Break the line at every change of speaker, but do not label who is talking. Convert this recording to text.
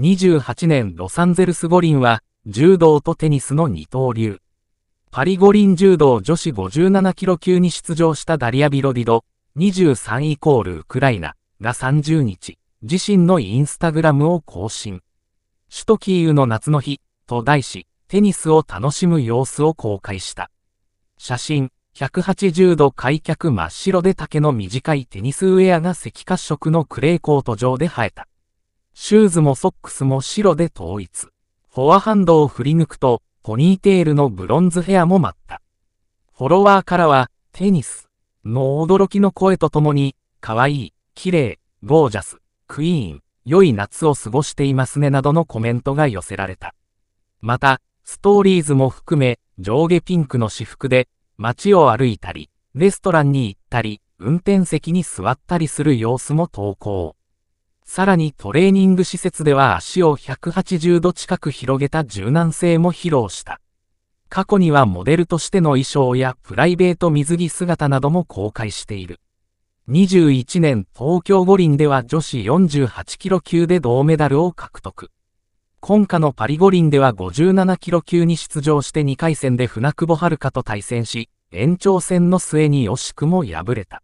2028年ロサンゼルス五輪は、柔道とテニスの二刀流。パリ五輪柔道女子57キロ級に出場したダリア・ビロディド、23イコールウクライナが30日、自身のインスタグラムを更新。首都キーウの夏の日、と題し、テニスを楽しむ様子を公開した。写真、180度開脚真っ白で丈の短いテニスウェアが赤褐色のクレーコート上で生えた。シューズもソックスも白で統一。フォアハンドを振り抜くと、ポニーテールのブロンズヘアも舞った。フォロワーからは、テニスの驚きの声とともに、可愛い、綺麗、ゴージャス、クイーン、良い夏を過ごしていますねなどのコメントが寄せられた。また、ストーリーズも含め、上下ピンクの私服で、街を歩いたり、レストランに行ったり、運転席に座ったりする様子も投稿。さらにトレーニング施設では足を180度近く広げた柔軟性も披露した。過去にはモデルとしての衣装やプライベート水着姿なども公開している。21年東京五輪では女子48キロ級で銅メダルを獲得。今夏のパリ五輪では57キロ級に出場して2回戦で船久保遥と対戦し、延長戦の末に惜しくも敗れた。